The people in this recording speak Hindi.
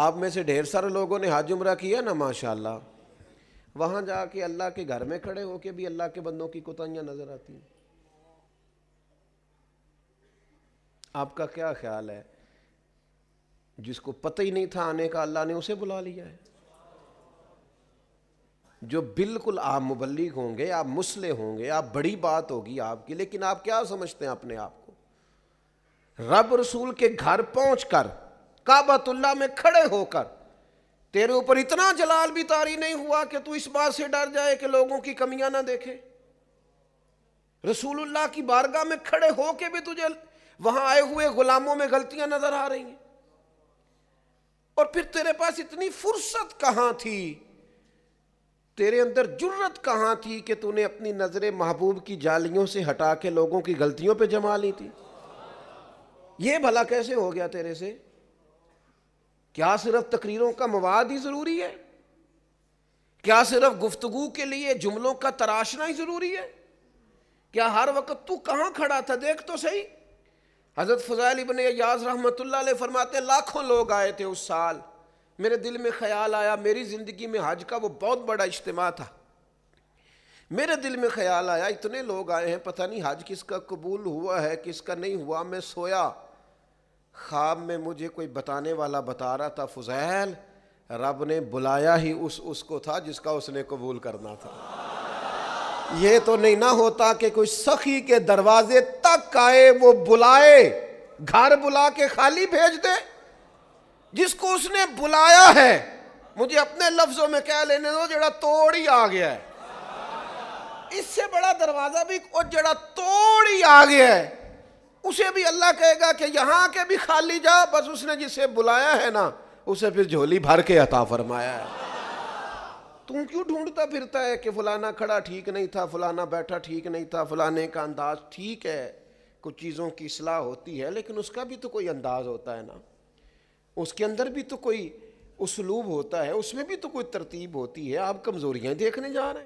आप में से ढेर सारे लोगों ने हाज उम्र किया ना माशाल्लाह वहाँ जाके अल्लाह के घर में खड़े होके भी अल्लाह के बंदों की कोताहियाँ नज़र आती हैं आपका क्या ख्याल है जिसको पता ही नहीं था आने का अल्लाह ने उसे बुला लिया है जो बिल्कुल आप मुबलिक होंगे आप मुसले होंगे आप बड़ी बात होगी आपकी लेकिन आप क्या समझते हैं अपने आप को रब रसूल के घर पहुंचकर कर काबतुल्ला में खड़े होकर तेरे ऊपर इतना जलाल भी तारी नहीं हुआ कि तू इस बात से डर जाए कि लोगों की कमियां ना देखे रसूलुल्लाह की बारगाह में खड़े होके भी तुझे वहां आए हुए गुलामों में गलतियां नजर आ रही हैं और फिर तेरे पास इतनी फुर्सत कहां थी तेरे अंदर जुर्रत कहां थी कि तूने अपनी नजरे महबूब की जालियों से हटा के लोगों की गलतियों पर जमा ली थी ये भला कैसे हो गया तेरे से क्या सिर्फ तकरीरों का मवाद ही ज़रूरी है क्या सिर्फ गुफ्तगु के लिए जुमलों का तराशना ही ज़रूरी है क्या हर वक्त तू कहाँ खड़ा था देख तो सही हज़रत फ़ज़ाइल इबन याज रहमत फरमाते लाखों लोग आए थे उस साल मेरे दिल में ख्याल आया मेरी ज़िंदगी में हज का वो बहुत बड़ा इज्तम था मेरे दिल में ख्याल आया इतने लोग आए हैं पता नहीं हज किसका कबूल हुआ है किसका नहीं हुआ मैं सोया ख्वाब में मुझे कोई बताने वाला बता रहा था फुजैल रब ने बुलाया ही उस उसको था जिसका उसने कबूल करना था ये तो नहीं ना होता कि कोई सखी के दरवाजे तक आए वो बुलाए घर बुला के खाली भेज दे जिसको उसने बुलाया है मुझे अपने लफ्जों में कह लेने दो जरा तोड़ ही आ गया है इससे बड़ा दरवाजा भी और जरा तोड़ ही आ गया है उसे भी अल्लाह कहेगा कि यहाँ के भी खाली जा बस उसने जिसे बुलाया है ना उसे फिर झोली भर के अता फरमाया है तू क्यों ढूंढता फिरता है कि फलाना खड़ा ठीक नहीं था फलाना बैठा ठीक नहीं था फलाने का अंदाज ठीक है कुछ चीज़ों की सलाह होती है लेकिन उसका भी तो कोई अंदाज होता है ना उसके अंदर भी तो कोई उसलूब होता है उसमें भी तो कोई तरतीब होती है आप कमज़ोरियाँ देखने जा रहे हैं